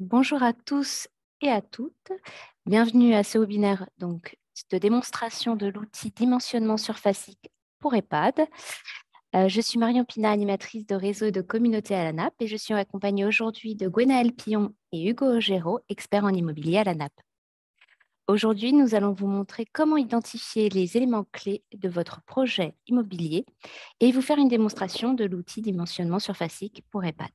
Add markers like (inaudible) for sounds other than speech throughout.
Bonjour à tous et à toutes. Bienvenue à ce webinaire donc, de démonstration de l'outil dimensionnement surfacique pour EHPAD. Euh, je suis Marion Pina, animatrice de réseau et de communauté à la NAP et je suis accompagnée aujourd'hui de Gwenaël Pillon et Hugo Ogero, experts en immobilier à la NAP. Aujourd'hui, nous allons vous montrer comment identifier les éléments clés de votre projet immobilier et vous faire une démonstration de l'outil dimensionnement surfacique pour EHPAD.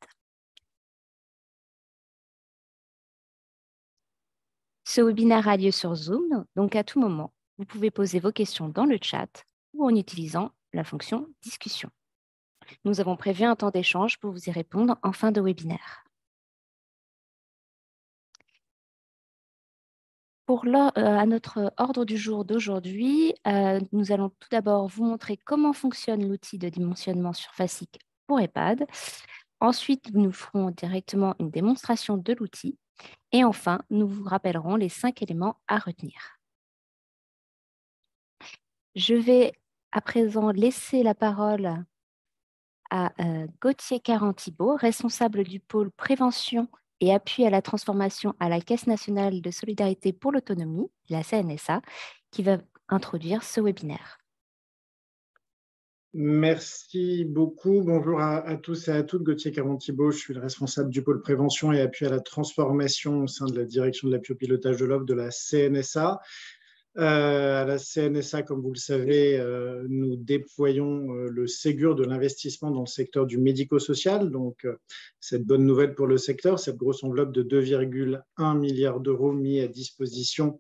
Ce webinaire a lieu sur Zoom, donc à tout moment, vous pouvez poser vos questions dans le chat ou en utilisant la fonction discussion. Nous avons prévu un temps d'échange pour vous y répondre en fin de webinaire. Pour euh, à notre ordre du jour d'aujourd'hui, euh, nous allons tout d'abord vous montrer comment fonctionne l'outil de dimensionnement surfacique pour EHPAD. Ensuite, nous ferons directement une démonstration de l'outil et enfin, nous vous rappellerons les cinq éléments à retenir. Je vais à présent laisser la parole à euh, Gauthier caron-thibault responsable du pôle prévention et appui à la transformation à la Caisse nationale de solidarité pour l'autonomie, la CNSA, qui va introduire ce webinaire. Merci beaucoup. Bonjour à, tous et à toutes. Gauthier Caron-Thibault, je suis le responsable du pôle prévention et appui à la transformation au sein de la direction de l'appui au pilotage de l'offre de la CNSA. Euh, à la CNSA, comme vous le savez, euh, nous déployons euh, le Ségur de l'investissement dans le secteur du médico-social. Donc, cette bonne nouvelle pour le secteur, cette grosse enveloppe de 2,1 milliards d'euros mis à disposition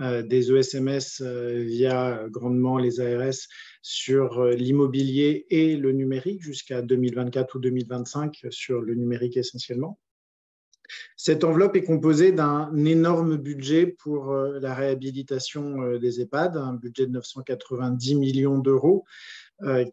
euh, des ESMS euh, via euh, grandement les ARS sur l'immobilier et le numérique jusqu'à 2024 ou 2025 sur le numérique essentiellement. Cette enveloppe est composée d'un énorme budget pour la réhabilitation des EHPAD, un budget de 990 millions d'euros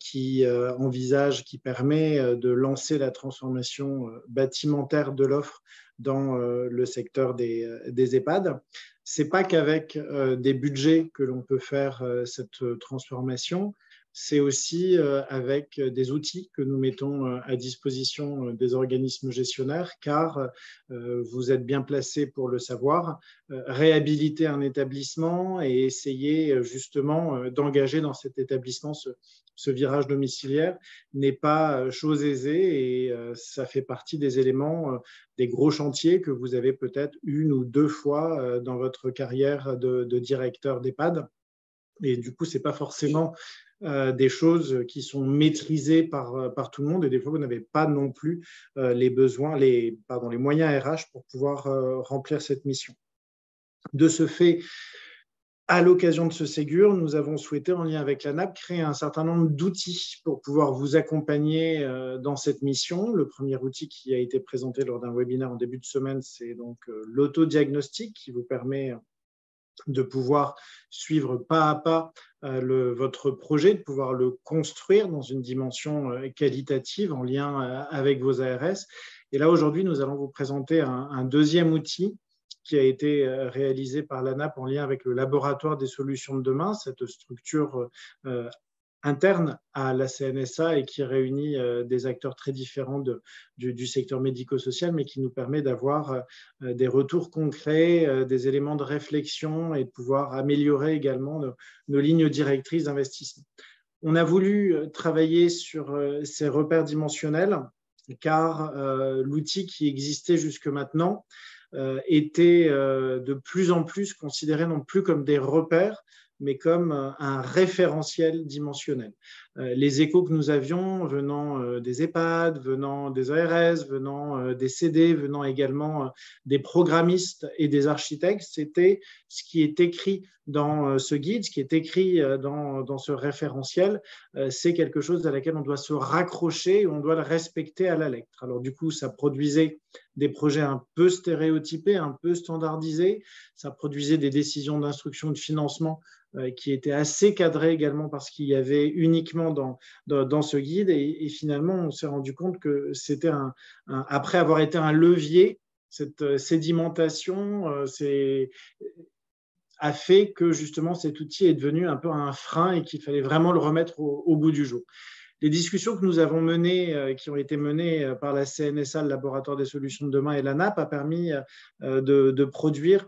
qui envisage, qui permet de lancer la transformation bâtimentaire de l'offre dans euh, le secteur des, euh, EHPAD. Ce n'est pas qu'avec euh, des budgets que l'on peut faire cette transformation c'est aussi euh, avec euh, des outils que nous mettons euh, à disposition des organismes gestionnaires, car vous êtes bien placé pour le savoir, réhabiliter un établissement et essayer justement d'engager dans cet établissement ce, virage domiciliaire n'est pas chose aisée et ça fait partie des éléments, des gros chantiers que vous avez peut-être une ou deux fois dans votre carrière de, de directeur d'EHPAD. Et du coup, ce n'est pas forcément euh, des choses qui sont maîtrisées euh, par, tout le monde et des fois vous n'avez pas non plus euh, les besoins, les, pardon, les moyens RH pour pouvoir remplir cette mission. De ce fait, à l'occasion de ce Ségur, nous avons souhaité, en lien avec la NAP, créer un certain nombre d'outils pour pouvoir vous accompagner dans cette mission. Le premier outil qui a été présenté lors d'un webinaire en début de semaine, c'est donc l'autodiagnostic qui vous permet de pouvoir suivre pas à pas euh, votre projet, de pouvoir le construire dans une dimension euh, qualitative en lien euh, avec vos ARS. Et là, aujourd'hui, nous allons vous présenter un, un, deuxième outil qui a été réalisé par l'ANAP en lien avec le laboratoire des solutions de demain, cette structure interne à la CNSA et qui réunit euh, des acteurs très différents du, secteur médico-social, mais qui nous permet d'avoir euh, euh, des retours concrets, des éléments de réflexion et de pouvoir améliorer également nos, lignes directrices d'investissement. On a voulu travailler sur ces repères dimensionnels car l'outil qui existait jusque maintenant était de plus en plus considéré non plus comme des repères, mais comme euh, un référentiel dimensionnel. Euh, les échos que nous avions venant euh, des EHPAD, venant des ARS, venant des CD, venant également des programmistes et des architectes, c'était ce qui est écrit dans ce guide, ce qui est écrit dans, dans ce référentiel, c'est quelque chose à laquelle on doit se raccrocher, on doit le respecter à la lettre. Alors du coup, ça produisait des projets un peu stéréotypés, un peu standardisés. Ça produisait des décisions d'instruction de financement euh, qui étaient assez cadrées également parce qu'il y avait uniquement dans, ce guide. Et, finalement, on s'est rendu compte que c'était, un, après avoir été un levier, cette euh, sédimentation euh, c'est, a fait que justement cet outil est devenu un peu un frein et qu'il fallait vraiment le remettre au bout du jour les discussions que nous avons menées, euh, qui ont été menées euh, par la CNSA, le Laboratoire des solutions de demain et la NAP, a permis euh, de, de produire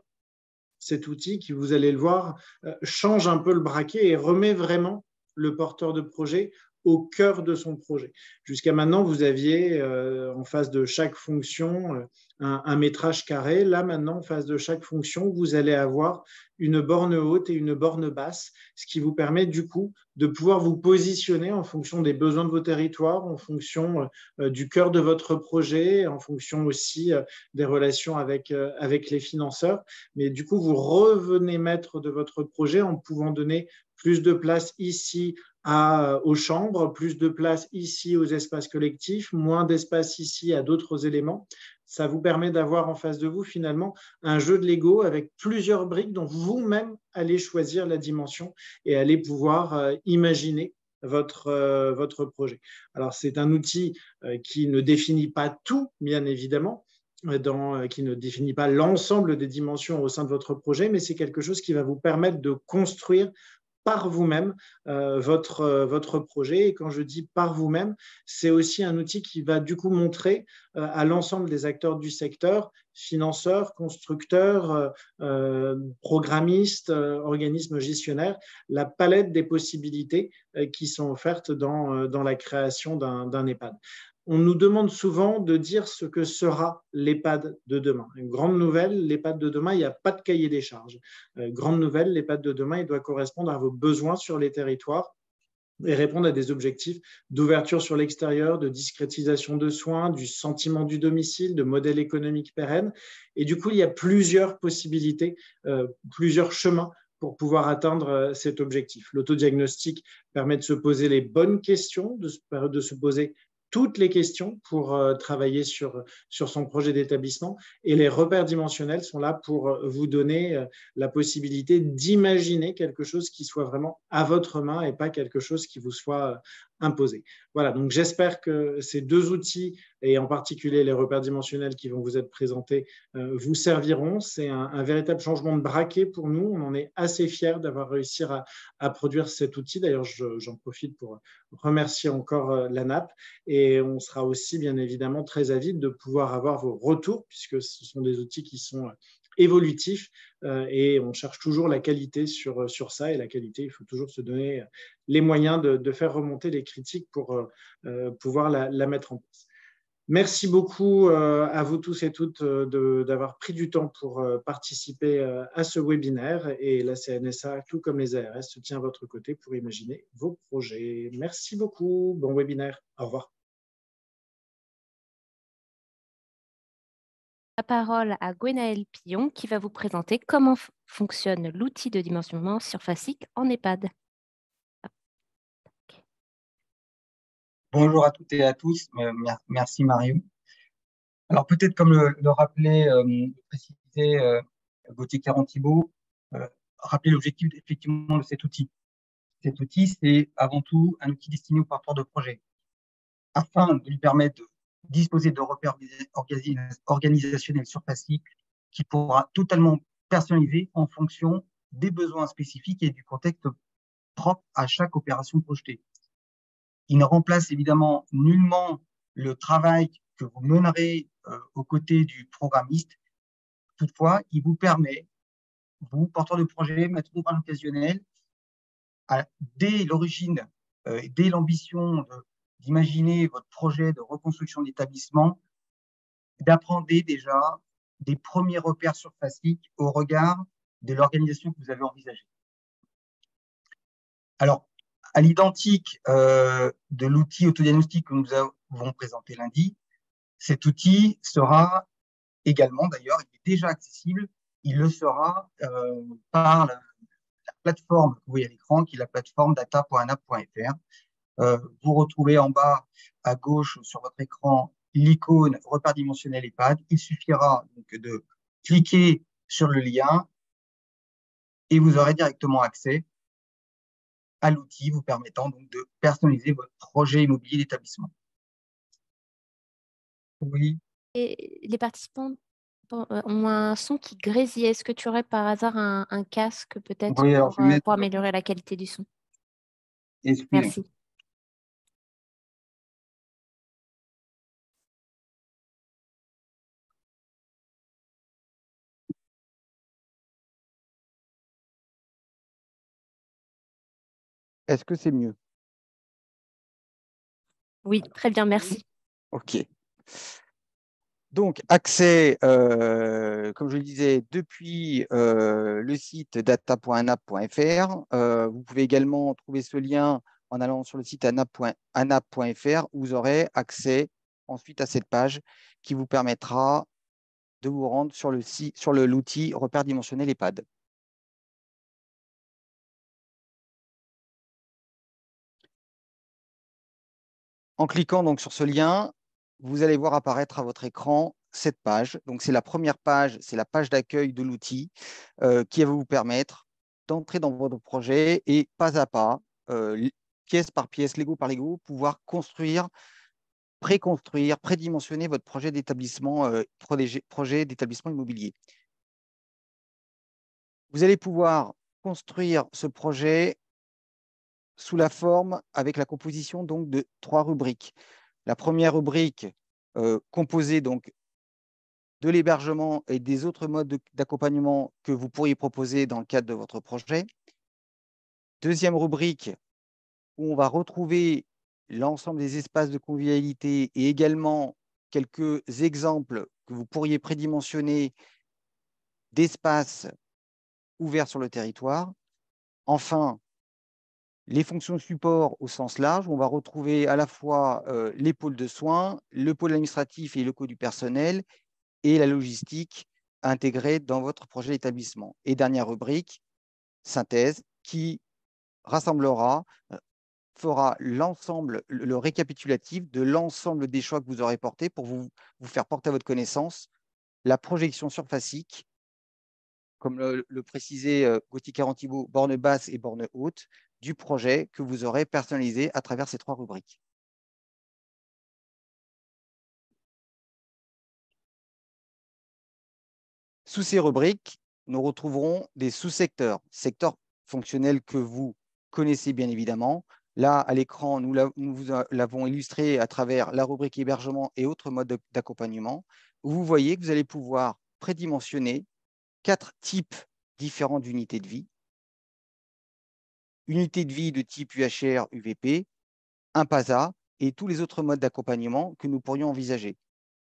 cet outil qui, vous allez le voir, change un peu le braquet et remet vraiment le porteur de projet au cœur de son projet. Jusqu'à maintenant, vous aviez euh, en face de chaque fonction euh, un, métrage carré. Là, maintenant, en face de chaque fonction, vous allez avoir une borne haute et une borne basse, ce qui vous permet du coup de pouvoir vous positionner en fonction des besoins de vos territoires, en fonction euh, du cœur de votre projet, en fonction aussi des relations avec, avec les financeurs. Mais du coup, vous revenez maître de votre projet en pouvant donner plus de place ici euh, aux chambres, plus de place ici aux espaces collectifs, moins d'espace ici à d'autres éléments. Ça vous permet d'avoir en face de vous finalement un jeu de Lego avec plusieurs briques dont vous-même allez choisir la dimension et allez pouvoir euh, imaginer votre, euh, votre projet. Alors c'est un outil qui ne définit pas tout, bien évidemment, dans, qui ne définit pas l'ensemble des dimensions au sein de votre projet, mais c'est quelque chose qui va vous permettre de construire par vous-même euh, votre, euh, votre projet. Et quand je dis par vous-même, c'est aussi un outil qui va du coup montrer euh, à l'ensemble des acteurs du secteur, financeurs, constructeurs, programmistes, organismes gestionnaires, la palette des possibilités qui sont offertes dans, dans la création d'un EHPAD on nous demande souvent de dire ce que sera l'EHPAD de demain. Une grande nouvelle, l'EHPAD de demain, il n'y a pas de cahier des charges. Euh, grande nouvelle, l'EHPAD de demain, il doit correspondre à vos besoins sur les territoires et répondre à des objectifs d'ouverture sur l'extérieur, de discrétisation de soins, du sentiment du domicile, de modèle économique pérenne. Et du coup, il y a plusieurs possibilités, euh, plusieurs chemins pour pouvoir atteindre euh, cet objectif. L'autodiagnostic permet de se poser les bonnes questions, de se poser toutes les questions pour euh, travailler sur, sur son projet d'établissement. Et les repères dimensionnels sont là pour euh, vous donner euh, la possibilité d'imaginer quelque chose qui soit vraiment à votre main et pas quelque chose qui vous soit voilà, donc j'espère que ces deux outils, et en particulier les repères dimensionnels qui vont vous être présentés, euh, vous serviront. C'est un, véritable changement de braquet pour nous. On en est assez fiers d'avoir réussi à, à, produire cet outil. D'ailleurs, j'en profite pour remercier encore euh, la NAP. Et on sera aussi, bien évidemment, très avide de pouvoir avoir vos retours, puisque ce sont des outils qui sont évolutif euh, et on cherche toujours la qualité sur, euh, sur ça. Et la qualité, il faut toujours se donner euh, les moyens de, faire remonter les critiques pour pouvoir la, la mettre en place. Merci beaucoup à vous tous et toutes d'avoir pris du temps pour participer à ce webinaire et la CNSA, tout comme les ARS, se tient à votre côté pour imaginer vos projets. Merci beaucoup, bon webinaire, au revoir. la parole à Gwenaëlle Pillon qui va vous présenter comment fonctionne l'outil de dimensionnement surfacique en EHPAD. Bonjour à toutes et à tous. Euh, merci Mario. Alors peut-être comme le, rappeler, rappelait, euh, euh, Gauthier Carantibo, rappeler l'objectif effectivement de cet outil. Cet outil, c'est avant tout un outil destiné au parcours de projet. Afin de lui permettre de disposer de repères organisationnels sur qui pourra totalement personnaliser en fonction des besoins spécifiques et du contexte propre à chaque opération projetée. Il ne remplace évidemment nullement le travail que vous menerez euh, aux côtés du programmiste. Toutefois, il vous permet, vous, porteur de projet, maître d'ouvrage occasionnel, à, dès l'origine, euh, dès l'ambition de d'imaginer votre projet de reconstruction d'établissement, d'apprendre déjà des premiers repères surfaciques au regard de l'organisation que vous avez envisagée. Alors, à l'identique euh, de l'outil autodiagnostic que nous avons présenté lundi, cet outil sera également, d'ailleurs, il est déjà accessible, il le sera euh, par la, plateforme que vous voyez à l'écran, qui est la plateforme data.ana.fr, euh, vous retrouvez en bas à gauche sur votre écran l'icône repère dimensionnel EHPAD. Il suffira donc de cliquer sur le lien et vous aurez directement accès à l'outil vous permettant de personnaliser votre projet immobilier d'établissement. Oui. Et les participants euh, ont un son qui grésille. Est-ce que tu aurais par hasard un, casque peut-être pour, euh, pour, améliorer la qualité du son Merci. Est-ce que c'est mieux Oui, très bien, merci. OK. Donc, accès, euh, comme je le disais, depuis euh, le site data.anap.fr. Euh, vous pouvez également trouver ce lien en allant sur le site anap.fr. vous aurez accès ensuite à cette page qui vous permettra de vous rendre sur l'outil sur l'outil repère dimensionnel EHPAD. En cliquant donc sur ce lien, vous allez voir apparaître à votre écran cette page. Donc, c'est la première page, c'est la page d'accueil de l'outil euh, qui va vous permettre d'entrer dans votre projet et pas à pas, euh, pièce par pièce, Lego par Lego, pouvoir construire, préconstruire, prédimensionner votre projet d'établissement, euh, projet d'établissement immobilier. Vous allez pouvoir construire ce projet sous la forme avec la composition donc de trois rubriques. La première rubrique euh, composée donc de l'hébergement et des autres modes d'accompagnement que vous pourriez proposer dans le cadre de votre projet. Deuxième rubrique où on va retrouver l'ensemble des espaces de convivialité et également quelques exemples que vous pourriez prédimensionner d'espaces ouverts sur le territoire. Enfin, les fonctions support au sens large, on va retrouver à la fois les pôles de soins, le pôle administratif et le coût du personnel et la logistique intégrée dans votre projet d'établissement. Et dernière rubrique, synthèse, qui rassemblera, fera l'ensemble, le récapitulatif de l'ensemble des choix que vous aurez portés pour vous, faire porter à votre connaissance la projection surfacique comme le, précisait Gauthier Carantibo, borne basse et borne haute, du projet que vous aurez personnalisé à travers ces trois rubriques. Sous ces rubriques, nous retrouverons des sous-secteurs, secteurs fonctionnels que vous connaissez bien évidemment. Là, à l'écran, nous, l'avons illustré à travers la rubrique hébergement et autres modes d'accompagnement. Vous voyez que vous allez pouvoir prédimensionner quatre types différents d'unités de vie unité de vie de type UHR, UVP, un PASA et tous les autres modes d'accompagnement que nous pourrions envisager.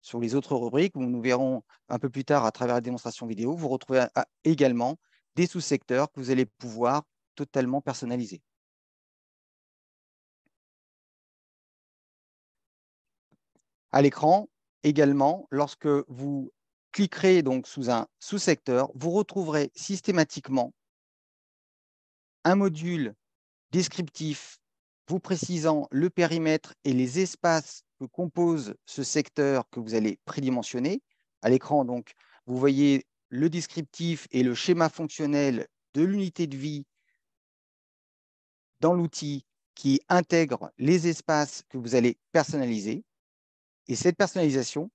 Sur les autres rubriques, nous verrons un peu plus tard à travers la démonstration vidéo, vous retrouverez également des sous-secteurs que vous allez pouvoir totalement personnaliser. À l'écran, également, lorsque vous cliquerez donc sous un sous-secteur, vous retrouverez systématiquement un module descriptif vous précisant le périmètre et les espaces que compose ce secteur que vous allez prédimensionner. À l'écran, donc, vous voyez le descriptif et le schéma fonctionnel de l'unité de vie dans l'outil qui intègre les espaces que vous allez personnaliser. Et cette personnalisation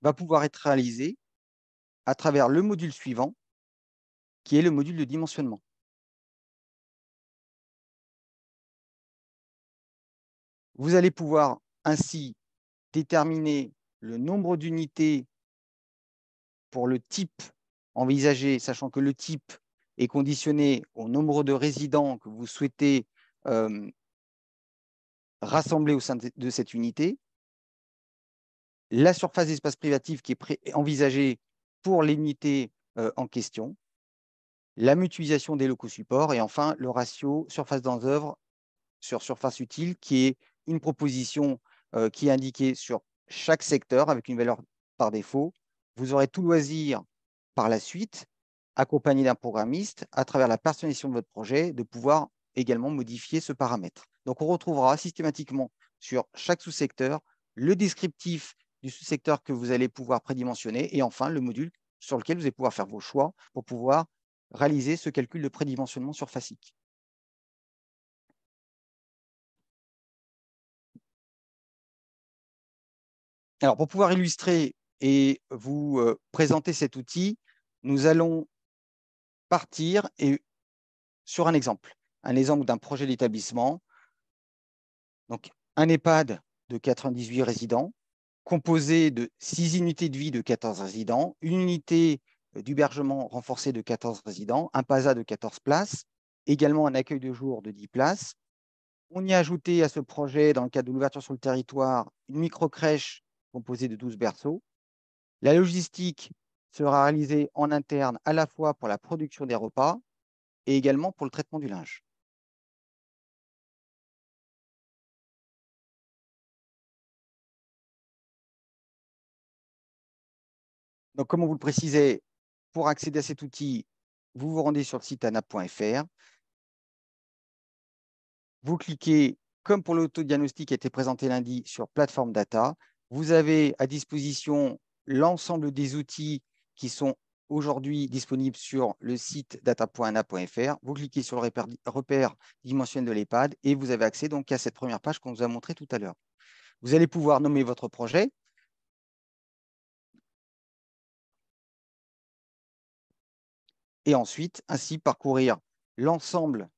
va pouvoir être réalisée à travers le module suivant qui est le module de dimensionnement. Vous allez pouvoir ainsi déterminer le nombre d'unités pour le type envisagé, sachant que le type est conditionné au nombre de résidents que vous souhaitez euh, rassembler au sein de cette unité, la surface d'espace privatif qui est envisagée pour l'unité euh, en question, la mutualisation des locaux supports et enfin le ratio surface dans œuvre sur surface utile, qui est une proposition euh, qui est indiquée sur chaque secteur avec une valeur par défaut. Vous aurez tout loisir par la suite, accompagné d'un programmiste, à travers la personnalisation de votre projet, de pouvoir également modifier ce paramètre. Donc on retrouvera systématiquement sur chaque sous-secteur le descriptif du sous-secteur que vous allez pouvoir prédimensionner et enfin le module sur lequel vous allez pouvoir faire vos choix pour pouvoir réaliser ce calcul de prédimensionnement surfacique. Alors, pour pouvoir illustrer et vous euh, présenter cet outil, nous allons partir sur un exemple, un exemple d'un projet d'établissement. Donc, un EHPAD de 98 résidents, composé de 6 unités de vie de 14 résidents, une unité euh, d'hébergement renforcé de 14 résidents, un PASA de 14 places, également un accueil de jour de 10 places. On y a ajouté à ce projet, dans le cadre de l'ouverture sur le territoire, une micro-crèche composée de 12 berceaux. La logistique sera réalisée en interne à la fois pour la production des repas et également pour le traitement du linge. Donc, comme vous le précisez, pour accéder à cet outil, vous vous rendez sur le site anap.fr. Vous cliquez, comme pour l'autodiagnostic qui a été présenté lundi, sur plateforme data. Vous avez à disposition l'ensemble des outils qui sont aujourd'hui disponibles sur le site data.ana.fr. Vous cliquez sur le repère, dimensionnel de l'EHPAD et vous avez accès donc à cette première page qu'on vous a montrée tout à l'heure. Vous allez pouvoir nommer votre projet, et ensuite ainsi parcourir l'ensemble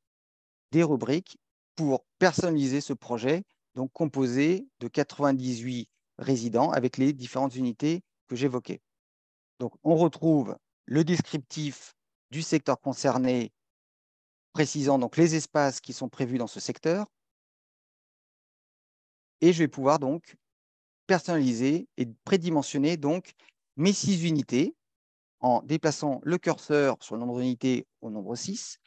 des rubriques pour personnaliser ce projet, donc composé de 98 résidents avec les différentes unités que j'évoquais. Donc on retrouve le descriptif du secteur concerné, précisant donc les espaces qui sont prévus dans ce secteur. Et je vais pouvoir donc personnaliser et prédimensionner donc mes six unités en déplaçant le curseur sur le nombre d'unités au nombre 6.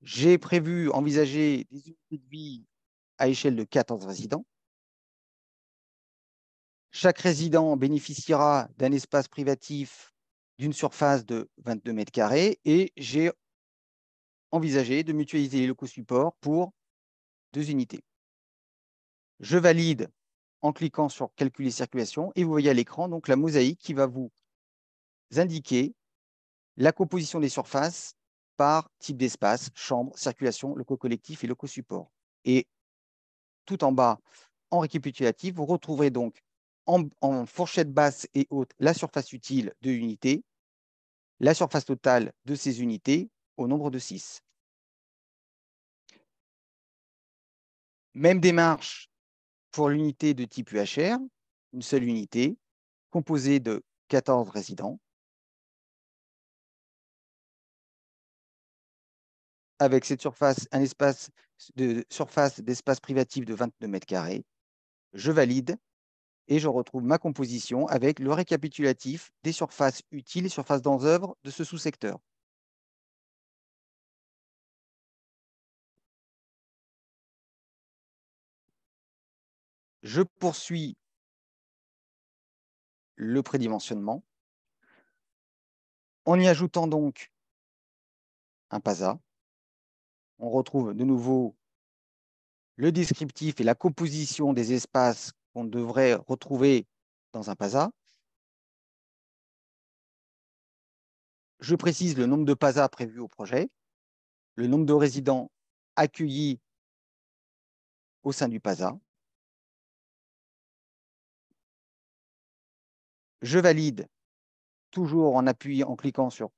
J'ai prévu, envisager des unités de vie à échelle de 14 résidents. Chaque résident bénéficiera d'un espace privatif d'une surface de 22 mètres carrés et j'ai envisagé de mutualiser les locaux support pour deux unités. Je valide en cliquant sur calculer circulation et vous voyez à l'écran donc la mosaïque qui va vous indiquer la composition des surfaces par type d'espace, chambre, circulation, locaux collectifs et locaux supports. Et tout en bas, en récapitulatif, vous retrouverez donc en, fourchette basse et haute la surface utile de l'unité, la surface totale de ces unités au nombre de 6. Même démarche pour l'unité de type UHR, une seule unité composée de 14 résidents avec cette surface, un espace de surface d'espace privatif de 22 mètres carrés. Je valide et je retrouve ma composition avec le récapitulatif des surfaces utiles et surfaces dans œuvre de ce sous-secteur. Je poursuis le prédimensionnement en y ajoutant donc un PASA on retrouve de nouveau le descriptif et la composition des espaces qu'on devrait retrouver dans un PASA. Je précise le nombre de PASA prévus au projet, le nombre de résidents accueillis au sein du PASA. Je valide toujours en appuyant, en cliquant sur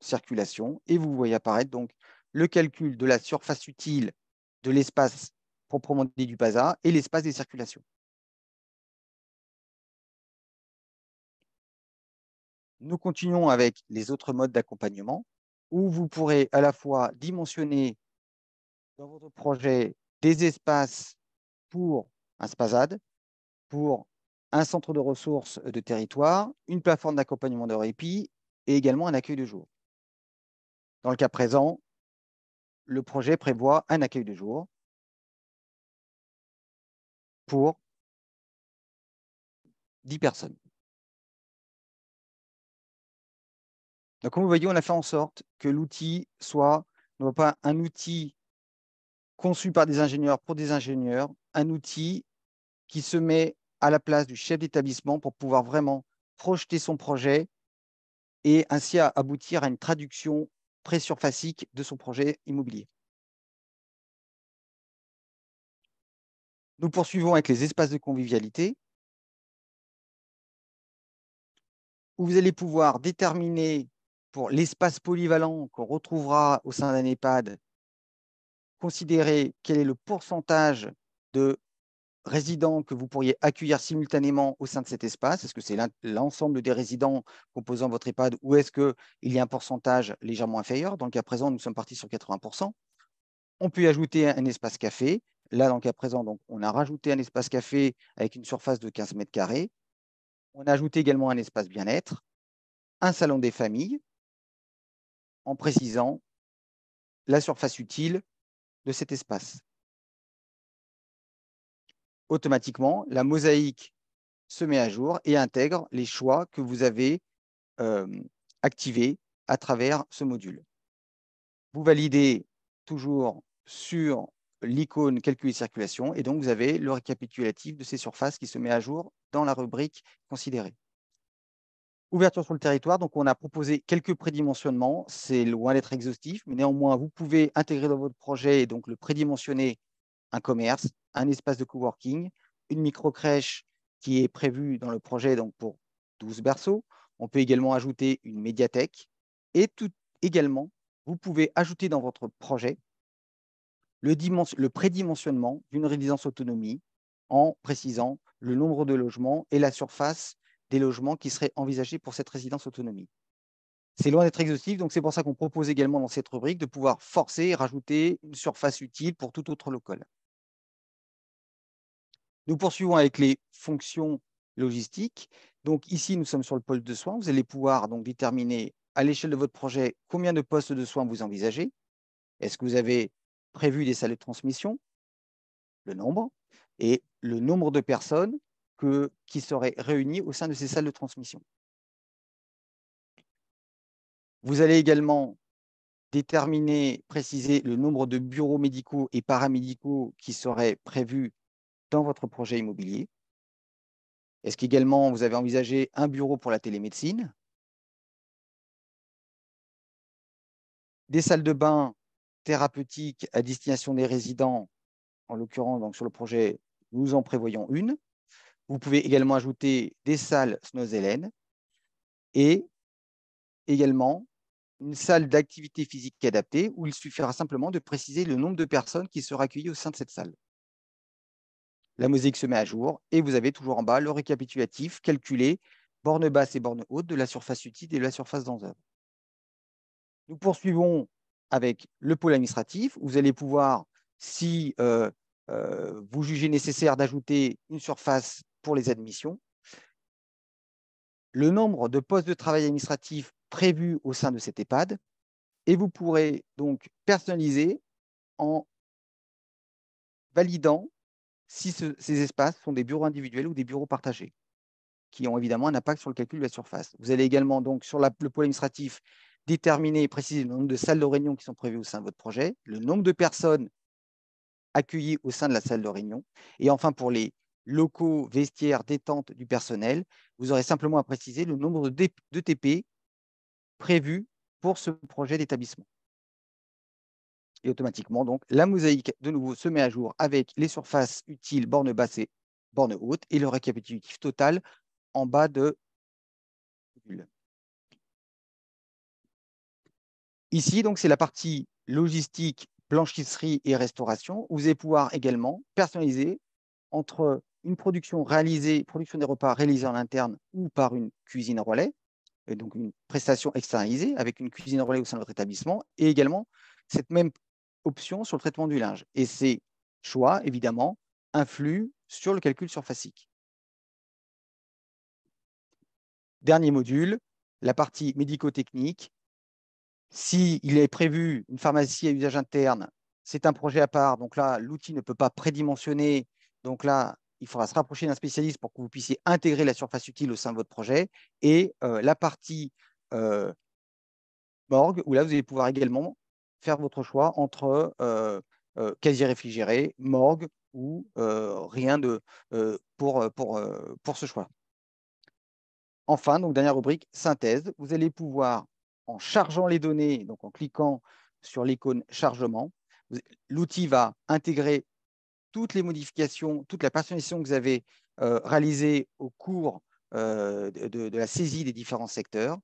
circulation, et vous voyez apparaître donc le calcul de la surface utile de l'espace proprement dit du bazar et l'espace des circulations. Nous continuons avec les autres modes d'accompagnement où vous pourrez à la fois dimensionner dans votre projet des espaces pour un spazade, pour un centre de ressources de territoire, une plateforme d'accompagnement de répit et également un accueil de jour. Dans le cas présent, le projet prévoit un accueil de jour pour 10 personnes. Donc, comme vous voyez, on a fait en sorte que l'outil soit, non pas un outil conçu par des ingénieurs pour des ingénieurs, un outil qui se met à la place du chef d'établissement pour pouvoir vraiment projeter son projet et ainsi aboutir à une traduction surfacique de son projet immobilier. Nous poursuivons avec les espaces de convivialité, où vous allez pouvoir déterminer pour l'espace polyvalent qu'on retrouvera au sein d'un EHPAD, considérer quel est le pourcentage de résidents que vous pourriez accueillir simultanément au sein de cet espace Est-ce que c'est l'ensemble des résidents composant votre EHPAD ou est-ce qu'il y a un pourcentage légèrement inférieur Dans le cas présent, nous sommes partis sur 80%. On peut ajouter un espace café. Là, dans le cas présent, donc, on a rajouté un espace café avec une surface de 15 mètres carrés. On a ajouté également un espace bien-être, un salon des familles, en précisant la surface utile de cet espace automatiquement, la mosaïque se met à jour et intègre les choix que vous avez euh, activés à travers ce module. Vous validez toujours sur l'icône calcul circulation et donc vous avez le récapitulatif de ces surfaces qui se met à jour dans la rubrique considérée. Ouverture sur le territoire, donc on a proposé quelques prédimensionnements, c'est loin d'être exhaustif, mais néanmoins vous pouvez intégrer dans votre projet et donc le prédimensionner un commerce, un espace de coworking, une micro-crèche qui est prévue dans le projet donc pour 12 berceaux. On peut également ajouter une médiathèque et tout également, vous pouvez ajouter dans votre projet le, le prédimensionnement d'une résidence autonomie en précisant le nombre de logements et la surface des logements qui seraient envisagés pour cette résidence autonomie. C'est loin d'être exhaustif, donc c'est pour ça qu'on propose également dans cette rubrique de pouvoir forcer et rajouter une surface utile pour tout autre local. Nous poursuivons avec les fonctions logistiques. Donc ici, nous sommes sur le pôle de soins. Vous allez pouvoir donc déterminer à l'échelle de votre projet combien de postes de soins vous envisagez. Est-ce que vous avez prévu des salles de transmission, le nombre, et le nombre de personnes que, qui seraient réunies au sein de ces salles de transmission. Vous allez également déterminer, préciser le nombre de bureaux médicaux et paramédicaux qui seraient prévus dans votre projet immobilier Est-ce qu'également vous avez envisagé un bureau pour la télémédecine Des salles de bain thérapeutiques à destination des résidents, en l'occurrence donc sur le projet, nous en prévoyons une. Vous pouvez également ajouter des salles Snozellen et également une salle d'activité physique adaptée où il suffira simplement de préciser le nombre de personnes qui seront accueillies au sein de cette salle. La mosaïque se met à jour et vous avez toujours en bas le récapitulatif calculé, borne basse et borne haute de la surface utile et de la surface dans Nous poursuivons avec le pôle administratif. vous allez pouvoir, si euh, euh, vous jugez nécessaire d'ajouter une surface pour les admissions, le nombre de postes de travail administratif prévus au sein de cet EHPAD et vous pourrez donc personnaliser en validant si ces espaces sont des bureaux individuels ou des bureaux partagés, qui ont évidemment un impact sur le calcul de la surface. Vous allez également, donc, sur le pôle administratif, déterminer et préciser le nombre de salles de réunion qui sont prévues au sein de votre projet, le nombre de personnes accueillies au sein de la salle de réunion, et enfin, pour les locaux, vestiaires, détentes du personnel, vous aurez simplement à préciser le nombre de TP prévus pour ce projet d'établissement. Et automatiquement, donc, la mosaïque de nouveau se met à jour avec les surfaces utiles, bornes basses et bornes hautes, et le récapitulatif total en bas de Ici, c'est la partie logistique, blanchisserie et restauration. vous allez pouvoir également personnaliser entre une production réalisée, production des repas réalisés en interne ou par une cuisine relais, et donc une prestation externalisée avec une cuisine relais au sein de votre établissement, et également cette même options sur le traitement du linge. Et ces choix, évidemment, influent sur le calcul surfacique. Dernier module, la partie médico-technique. S'il est prévu une pharmacie à usage interne, c'est un projet à part. Donc là, l'outil ne peut pas prédimensionner. Donc là, il faudra se rapprocher d'un spécialiste pour que vous puissiez intégrer la surface utile au sein de votre projet. Et euh, la partie euh, morgue, où là, vous allez pouvoir également votre choix entre quasi euh, euh, réfrigéré, morgue ou euh, rien de, pour, pour, pour ce choix. Enfin, donc dernière rubrique, synthèse. Vous allez pouvoir, en chargeant les données, donc en cliquant sur l'icône chargement, l'outil va intégrer toutes les modifications, toute la personnalisation que vous avez euh, réalisée au cours de, de, la saisie des différents secteurs.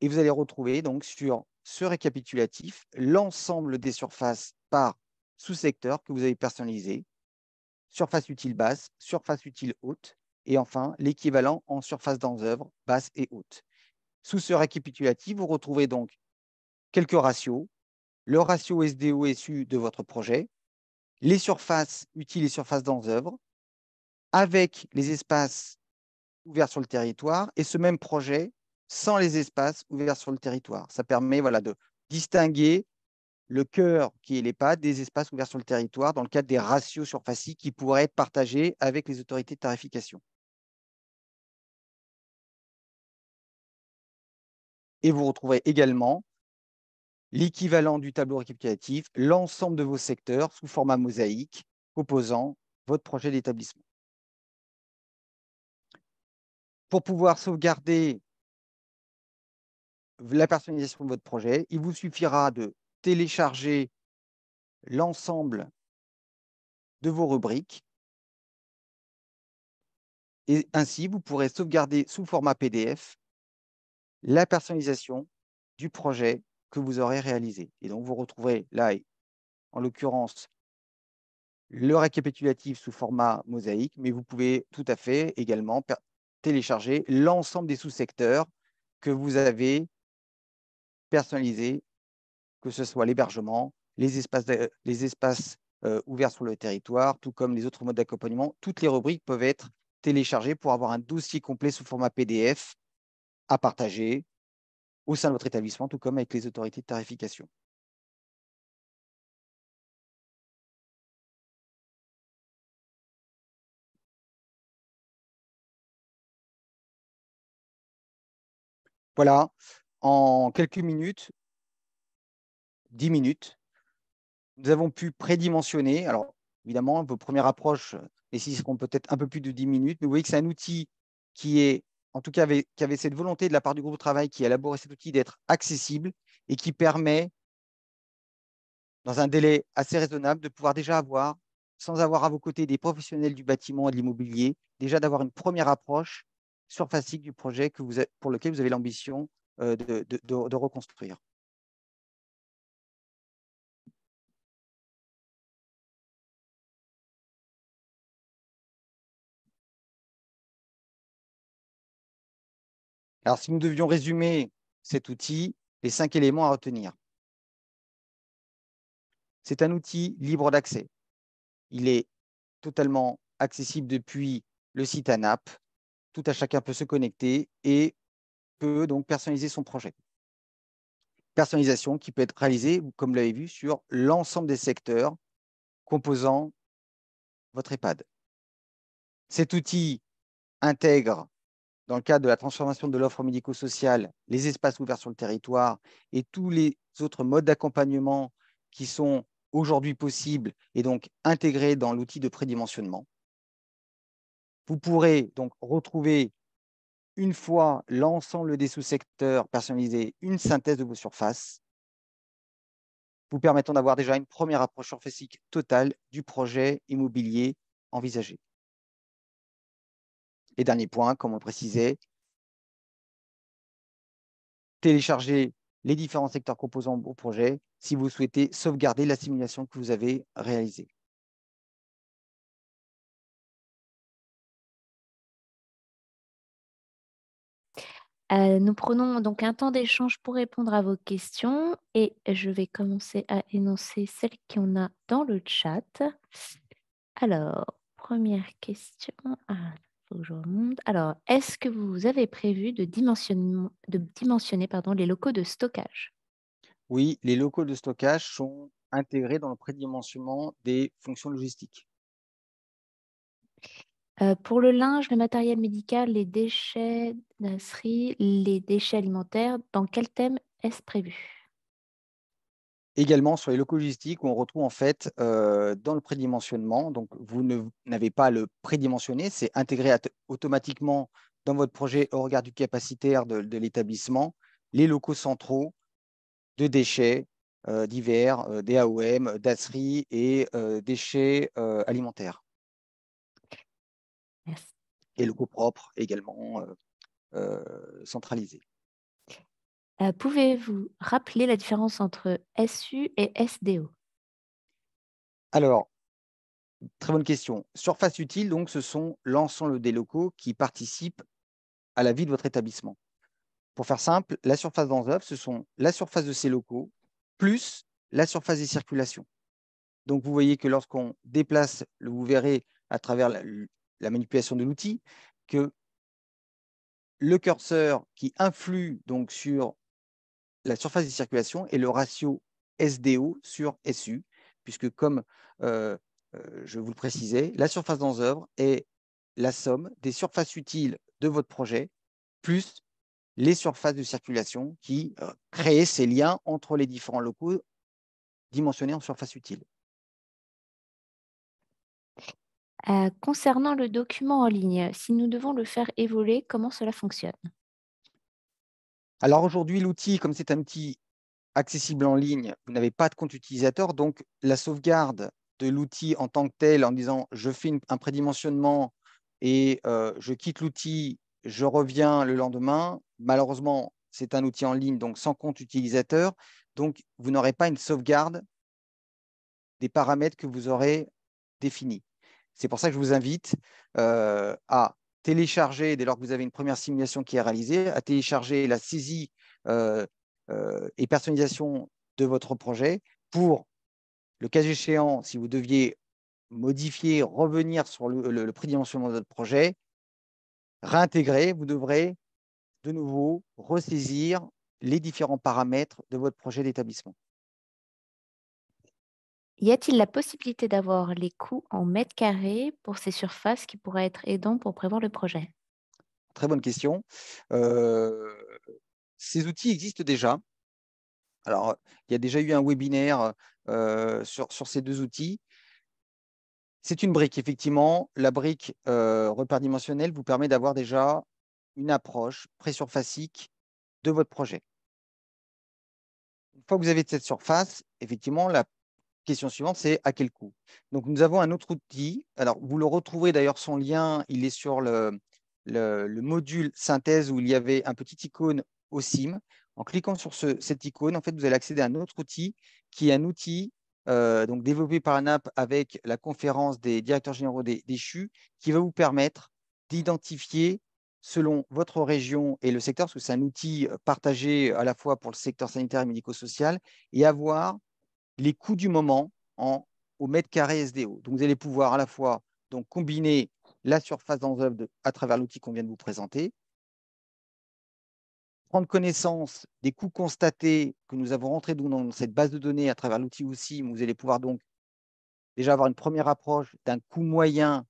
Et vous allez retrouver donc sur ce récapitulatif, l'ensemble des surfaces par sous-secteur que vous avez personnalisé, surface utile basse, surface utile haute, et enfin l'équivalent en surface dans œuvre basse et haute. Sous ce récapitulatif, vous retrouvez donc quelques ratios, le ratio SDO-SU de votre projet, les surfaces utiles et surfaces dans œuvre, avec les espaces ouverts sur le territoire, et ce même projet sans les espaces ouverts sur le territoire. Ça permet voilà, de distinguer le cœur qui est l'EHPAD des espaces ouverts sur le territoire dans le cadre des ratios surfaciques qui pourraient être partagés avec les autorités de tarification. Et vous retrouverez également l'équivalent du tableau récapitulatif, l'ensemble de vos secteurs sous format mosaïque opposant votre projet d'établissement. Pour pouvoir sauvegarder la personnalisation de votre projet. Il vous suffira de télécharger l'ensemble de vos rubriques. Et ainsi, vous pourrez sauvegarder sous format PDF la personnalisation du projet que vous aurez réalisé. Et donc, vous retrouverez là, en l'occurrence, le récapitulatif sous format mosaïque, mais vous pouvez tout à fait également télécharger l'ensemble des sous-secteurs que vous avez personnalisé, que ce soit l'hébergement, les espaces, euh, ouverts sur le territoire, tout comme les autres modes d'accompagnement. Toutes les rubriques peuvent être téléchargées pour avoir un dossier complet sous format PDF à partager au sein de votre établissement, tout comme avec les autorités de tarification. Voilà, en quelques minutes, 10 minutes, nous avons pu prédimensionner. Alors, évidemment, vos premières approches, les ce seront peut-être un peu plus de 10 minutes, mais vous voyez que c'est un outil qui est, en tout cas, qui avait cette volonté de la part du groupe de travail qui a élaboré cet outil d'être accessible et qui permet, dans un délai assez raisonnable, de pouvoir déjà avoir, sans avoir à vos côtés des professionnels du bâtiment et de l'immobilier, déjà d'avoir une première approche surfacique du projet que vous pour lequel vous avez l'ambition euh, de, reconstruire. Alors, si nous devions résumer cet outil, les cinq éléments à retenir. C'est un outil libre d'accès. Il est totalement accessible depuis le site ANAP. Tout à chacun peut se connecter et peut donc personnaliser son projet. Personnalisation qui peut être réalisée, comme vous l'avez vu, sur l'ensemble des secteurs composant votre EHPAD. Cet outil intègre, dans le cadre de la transformation de l'offre médico-sociale, les espaces ouverts sur le territoire et tous les autres modes d'accompagnement qui sont aujourd'hui possibles et donc intégrés dans l'outil de prédimensionnement. Vous pourrez donc retrouver une fois l'ensemble des sous-secteurs personnalisés, une synthèse de vos surfaces, vous permettant d'avoir déjà une première approche surfacique totale du projet immobilier envisagé. Et dernier point, comme on précisait, télécharger les différents secteurs composants vos projet si vous souhaitez sauvegarder la simulation que vous avez réalisée. Euh, nous prenons donc un temps d'échange pour répondre à vos questions et je vais commencer à énoncer celles qu'on a dans le chat. Alors, première question. Ah, bonjour Alors, est-ce que vous avez prévu de dimensionner, de dimensionner les locaux de stockage Oui, les locaux de stockage sont intégrés dans le prédimensionnement des fonctions logistiques. Euh, pour le linge, le matériel médical, les déchets d'asserie, les déchets alimentaires, dans quel thème est-ce prévu Également sur les locaux logistiques, on retrouve en fait euh, dans le prédimensionnement, donc vous n'avez pas le prédimensionné, c'est intégré automatiquement dans votre projet au regard du capacitaire de, l'établissement, les locaux centraux de déchets euh, divers, des AOM, d'asserie et déchets alimentaires. Et locaux propres également euh, euh, centralisés. Euh, pouvez-vous rappeler la différence entre SU et SDO Alors, très bonne question. Surface utile, donc, ce sont l'ensemble des locaux qui participent à la vie de votre établissement. Pour faire simple, la surface d'enveloppe, ce sont la surface de ces locaux plus la surface des circulations. Donc, vous voyez que lorsqu'on déplace, vous verrez à travers la manipulation de l'outil, que le curseur qui influe donc sur la surface de circulation est le ratio SDO sur SU, puisque comme euh, euh, je vous le précisais, la surface dans œuvre est la somme des surfaces utiles de votre projet plus les surfaces de circulation qui euh, créent ces liens entre les différents locaux dimensionnés en surface utile. Euh, concernant le document en ligne, si nous devons le faire évoluer, comment cela fonctionne Alors aujourd'hui, l'outil, comme c'est un outil accessible en ligne, vous n'avez pas de compte utilisateur, donc la sauvegarde de l'outil en tant que tel en disant je fais un prédimensionnement et euh, je quitte l'outil, je reviens le lendemain. Malheureusement, c'est un outil en ligne, donc sans compte utilisateur. Donc, vous n'aurez pas une sauvegarde des paramètres que vous aurez définis. C'est pour ça que je vous invite euh, à télécharger, dès lors que vous avez une première simulation qui est réalisée, à télécharger la saisie euh, euh, et personnalisation de votre projet pour, le cas échéant, si vous deviez modifier, revenir sur le, prédimensionnement dimensionnement de votre projet, réintégrer, vous devrez de nouveau ressaisir les différents paramètres de votre projet d'établissement. Y a-t-il la possibilité d'avoir les coûts en mètres carrés pour ces surfaces qui pourraient être aidants pour prévoir le projet Très bonne question. Euh, ces outils existent déjà. Alors, il y a déjà eu un webinaire euh, sur, ces deux outils. C'est une brique, effectivement. La brique euh, repère dimensionnel vous permet d'avoir déjà une approche pré présurfacique de votre projet. Une fois que vous avez cette surface, effectivement, la question suivante, c'est à quel coût Donc, nous avons un autre outil. Alors, vous le retrouverez, d'ailleurs, son lien, il est sur le, module synthèse où il y avait un petit icône au sim. En cliquant sur cette icône, en fait, vous allez accéder à un autre outil qui est un outil euh, donc développé par ANAP avec la conférence des directeurs généraux des, des CHU qui va vous permettre d'identifier selon votre région et le secteur, parce que c'est un outil partagé à la fois pour le secteur sanitaire et médico-social, et avoir les coûts du moment en, au mètre carré SDO. Donc, vous allez pouvoir à la fois donc, combiner la surface dans œuvre à travers l'outil qu'on vient de vous présenter, prendre connaissance des coûts constatés que nous avons rentrés dans cette base de données à travers l'outil aussi. Vous allez pouvoir donc déjà avoir une première approche d'un coût moyen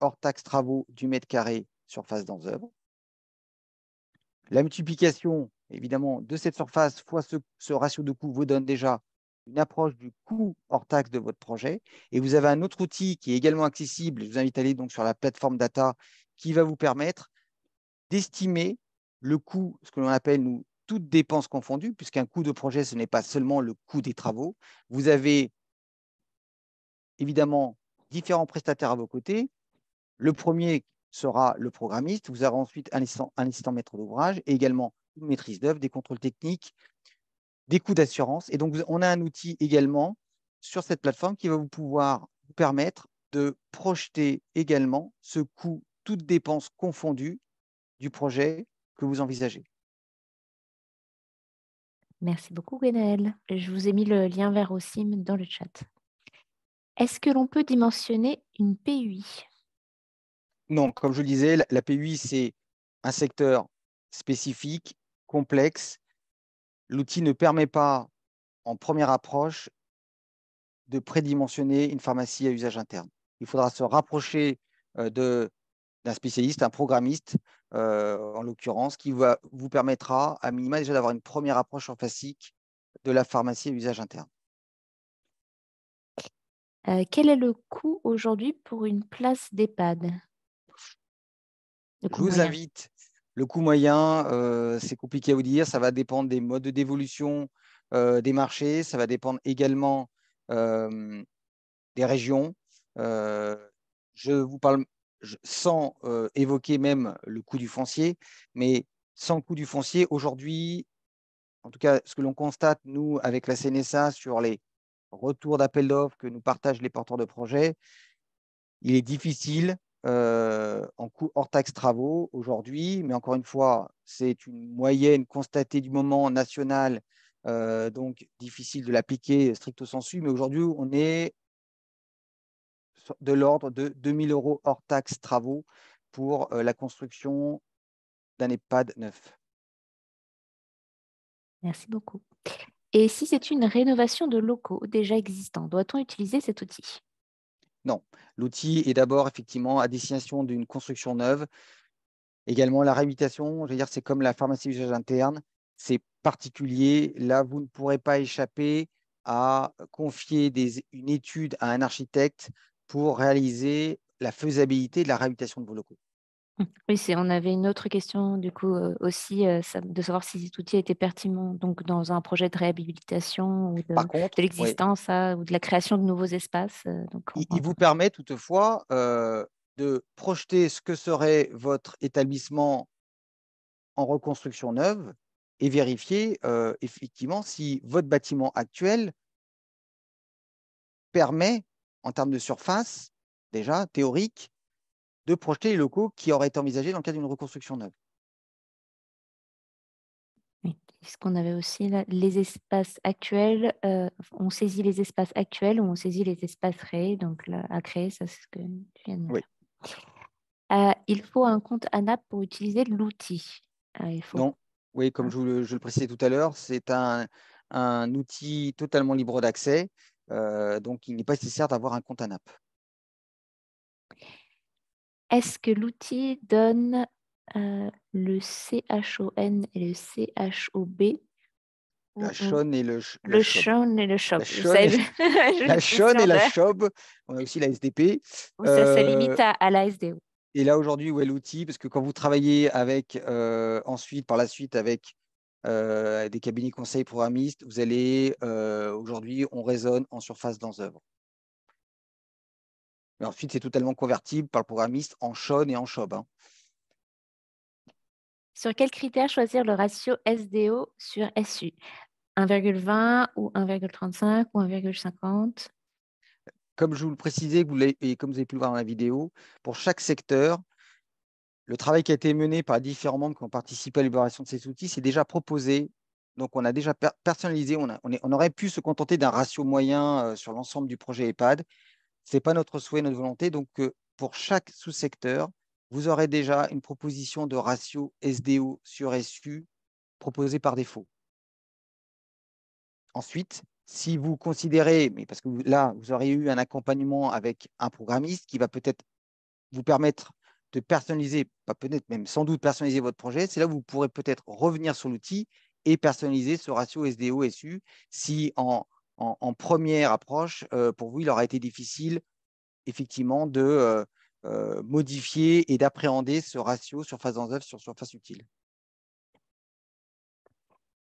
hors taxe travaux du mètre carré surface dans œuvre. La multiplication, évidemment, de cette surface fois ce ratio de coût vous donne déjà une approche du coût hors taxe de votre projet. Et vous avez un autre outil qui est également accessible. Je vous invite à aller donc sur la plateforme data qui va vous permettre d'estimer le coût, ce que l'on appelle nous toutes dépenses confondues, puisqu'un coût de projet, ce n'est pas seulement le coût des travaux. Vous avez évidemment différents prestataires à vos côtés. Le premier sera le programmiste. Vous aurez ensuite un assistant, un assistant maître d'ouvrage et également une maîtrise d'œuvre, des contrôles techniques, des coûts d'assurance. Et donc, on a un outil également sur cette plateforme qui va vous pouvoir vous permettre de projeter également ce coût, toutes dépenses confondues, du projet que vous envisagez. Merci beaucoup, Gwenaël. Je vous ai mis le lien vers OSIM dans le chat. Est-ce que l'on peut dimensionner une PUI Non, comme je le disais, la PUI, c'est un secteur spécifique, complexe, l'outil ne permet pas, en première approche, de prédimensionner une pharmacie à usage interne. Il faudra se rapprocher euh, d'un spécialiste, un programmiste, euh, en l'occurrence, qui va, vous permettra à minima déjà d'avoir une première approche emphasique de la pharmacie à usage interne. Euh, quel est le coût aujourd'hui pour une place d'EHPAD Je vous invite le coût moyen, euh, c'est compliqué à vous dire. Ça va dépendre des modes dévolution euh, des marchés. Ça va dépendre également euh, des régions. je vous parle sans évoquer même le coût du foncier, mais sans coût du foncier, aujourd'hui, en tout cas, ce que l'on constate, nous, avec la CNSA, sur les retours d'appel d'offres que nous partagent les porteurs de projets, il est difficile euh, en coût hors taxe travaux aujourd'hui, mais encore une fois, c'est une moyenne constatée du moment national, euh, donc difficile de l'appliquer stricto sensu, mais aujourd'hui, on est de l'ordre de 2000 euros hors taxe travaux pour euh, la construction d'un EHPAD neuf. Merci beaucoup. Et si c'est une rénovation de locaux déjà existants, doit-on utiliser cet outil non, l'outil est d'abord effectivement à destination d'une construction neuve. Également, la réhabilitation, je veux dire, c'est comme la pharmacie d'usage interne, c'est particulier. Là, vous ne pourrez pas échapper à confier une étude à un architecte pour réaliser la faisabilité de la réhabilitation de vos locaux. Oui, c'est, on avait une autre question du coup euh, aussi euh, de savoir si cet outil était pertinent donc dans un projet de réhabilitation ou de, l'existence hein, ou de la création de nouveaux espaces. Euh, il, vous permet toutefois de projeter ce que serait votre établissement en reconstruction neuve et vérifier effectivement si votre bâtiment actuel permet en termes de surface déjà théorique de projeter les locaux qui auraient été envisagés dans le cadre d'une reconstruction neuve. Est-ce qu'on avait aussi les espaces actuels euh, On saisit les espaces actuels ou on saisit les espaces réels Donc, à créer, ça, c'est ce que tu viens de dire. Oui. Euh, il faut un compte ANAP pour utiliser l'outil. Euh, non, oui, comme hein? je, le, précisais tout à l'heure, c'est un, un, outil totalement libre d'accès. donc, il n'est pas nécessaire d'avoir un compte ANAP. Est-ce que l'outil donne euh, le CHON et le CHOB la et le, SHOB. le et le Shop. La Shon, (laughs) et, la, On a aussi la SDP. Ça se euh, limite à, la SDO. Et là, aujourd'hui, où est l'outil Parce que quand vous travaillez avec, euh, ensuite, par la suite, avec des cabinets conseils programmistes, vous allez, aujourd'hui, on raisonne en surface dans œuvre. Mais ensuite, c'est totalement convertible par le programmiste en Shon et en Shob. Hein. Sur quels critères choisir le ratio SDO sur SU 1,20 ou 1,35 ou 1,50 Comme je vous le précisais et comme vous avez pu le voir dans la vidéo, pour chaque secteur, le travail qui a été mené par différents membres qui ont participé à l'élaboration de ces outils, s'est déjà proposé. Donc, on a déjà personnalisé, on, on aurait pu se contenter d'un ratio moyen euh, sur l'ensemble du projet EHPAD. Ce n'est pas notre souhait, notre volonté. Donc, euh, pour chaque sous-secteur, vous aurez déjà une proposition de ratio SDO sur SU proposée par défaut. Ensuite, si vous considérez, mais parce que là, vous aurez eu un accompagnement avec un programmiste qui va peut-être vous permettre de personnaliser, pas peut-être même sans doute personnaliser votre projet, c'est là où vous pourrez peut-être revenir sur l'outil et personnaliser ce ratio SDO-SU si en en, première approche, euh, pour vous, il aura été difficile, effectivement, de euh, euh, modifier et d'appréhender ce ratio surface en œuvre sur surface utile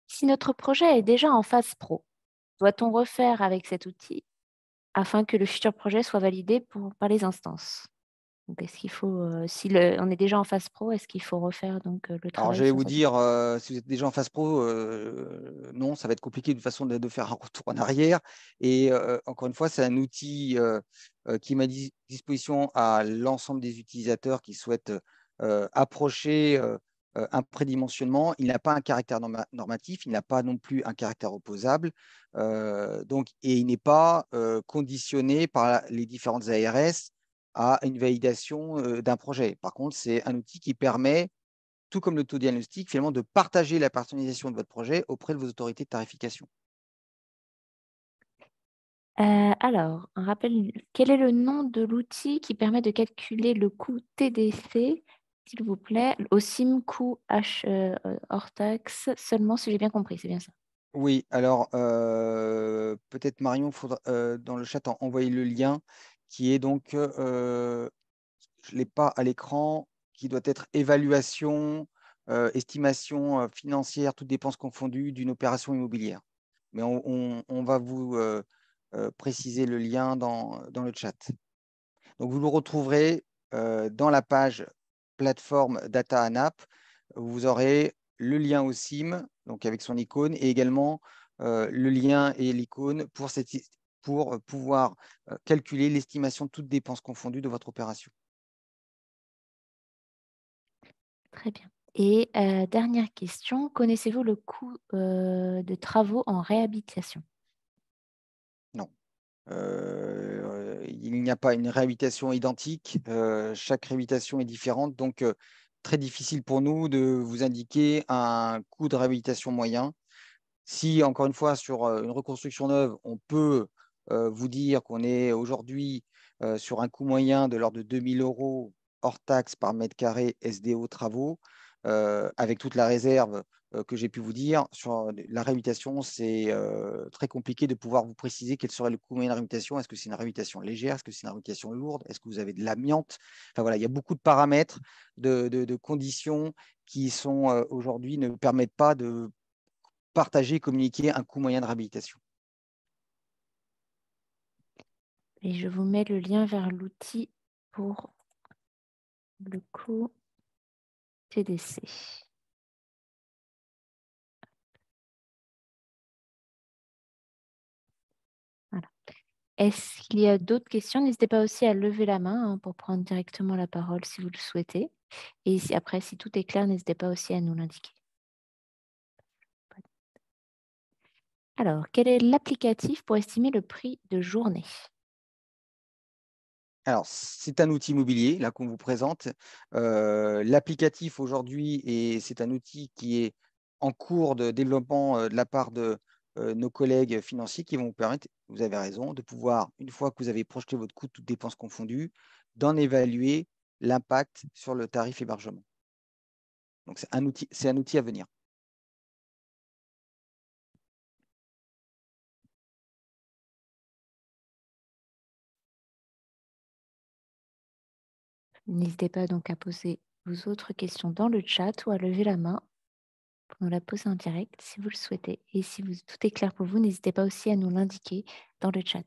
Si notre projet est déjà en phase pro, doit-on refaire avec cet outil afin que le futur projet soit validé par les instances est-ce qu'il faut, si on est déjà en phase pro, est-ce qu'il faut refaire donc le travail Alors, je vais vous dire, si vous êtes déjà en phase pro, non, ça va être compliqué de façon de, faire un retour en arrière. Et encore une fois, c'est un outil qui met à disposition à l'ensemble des utilisateurs qui souhaitent approcher un prédimensionnement. Il n'a pas un caractère normatif, il n'a pas non plus un caractère opposable. donc, et il n'est pas conditionné par les différentes ARS à une validation d'un projet. Par contre, c'est un outil qui permet, tout comme l'autodiagnostic, finalement, de partager la personnalisation de votre projet auprès de vos autorités de tarification. alors, un rappel, quel est le nom de l'outil qui permet de calculer le coût TDC, s'il vous plaît, au SIM coût H, hors e, taxe, seulement si j'ai bien compris, c'est bien ça Oui, alors peut-être Marion, faudra, dans le chat, envoyer le lien qui est donc, euh, je ne l'ai pas à l'écran, qui doit être évaluation, euh, estimation euh, financière, toutes dépenses confondues d'une opération immobilière. Mais on, va vous préciser le lien dans, le chat. Donc vous le retrouverez dans la page plateforme Data ANAP. Vous aurez le lien au SIM, donc avec son icône, et également le lien et l'icône pour cette pour euh, pouvoir euh, calculer l'estimation de toutes dépenses confondues de votre opération. Très bien. Et euh, dernière question, connaissez-vous le coût de travaux en réhabilitation Non. il n'y a pas une réhabilitation identique. chaque réhabilitation est différente. Donc, très difficile pour nous de vous indiquer un coût de réhabilitation moyen. Si, encore une fois, sur une reconstruction neuve, on peut euh, vous dire qu'on est aujourd'hui euh, sur un coût moyen de l'ordre de 2000 euros hors taxes par mètre carré SDO travaux, euh, avec toute la réserve que j'ai pu vous dire. Sur la réhabilitation, c'est très compliqué de pouvoir vous préciser quel serait le coût moyen de réhabilitation. Est-ce que c'est une réhabilitation légère Est-ce que c'est une réhabilitation lourde Est-ce que vous avez de l'amiante Enfin voilà, il y a beaucoup de paramètres, de, de conditions qui sont aujourd'hui ne permettent pas de partager, communiquer un coût moyen de réhabilitation. Et je vous mets le lien vers l'outil pour le coût TDC. Est-ce qu'il y a d'autres questions N'hésitez pas aussi à lever la main hein, pour prendre directement la parole si vous le souhaitez. Et après, si tout est clair, n'hésitez pas aussi à nous l'indiquer. Alors, quel est l'applicatif pour estimer le prix de journée alors, c'est un outil immobilier, là, qu'on vous présente. Euh, l'applicatif aujourd'hui, et c'est un outil qui est en cours de développement euh, de la part de euh, nos collègues financiers qui vont vous permettre, vous avez raison, de pouvoir, une fois que vous avez projeté votre coût, toutes dépenses confondues, d'en évaluer l'impact sur le tarif hébergement. Donc, c'est un, un outil à venir. N'hésitez pas donc à poser vos autres questions dans le chat ou à lever la main pour nous la poser en direct si vous le souhaitez. Et si tout est clair pour vous, n'hésitez pas aussi à nous l'indiquer dans le chat.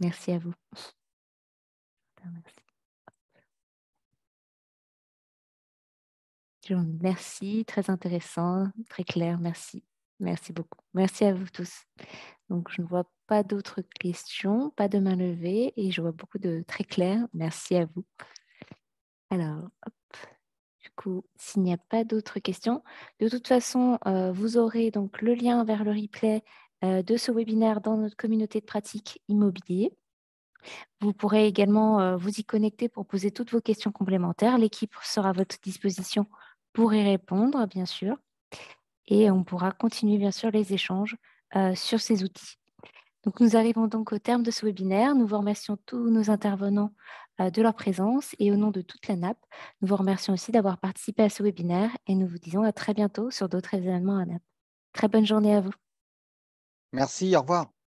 Merci à vous. Merci. Merci, très intéressant, très clair, merci. Merci beaucoup. Merci à vous tous. Donc, je ne vois pas d'autres questions, pas de main levée et je vois beaucoup de très clairs. Merci à vous. Alors, du coup, s'il n'y a pas d'autres questions, de toute façon, euh, vous aurez donc le lien vers le replay euh, de ce webinaire dans notre communauté de pratique immobilier. Vous pourrez également euh, vous y connecter pour poser toutes vos questions complémentaires. L'équipe sera à votre disposition pour y répondre, bien sûr et on pourra continuer bien sûr les échanges euh, sur ces outils. Donc, nous arrivons donc au terme de ce webinaire. Nous vous remercions tous nos intervenants euh, de leur présence et au nom de toute la NAP, nous vous remercions aussi d'avoir participé à ce webinaire et nous vous disons à très bientôt sur d'autres événements à NAP. Très bonne journée à vous. Merci, au revoir.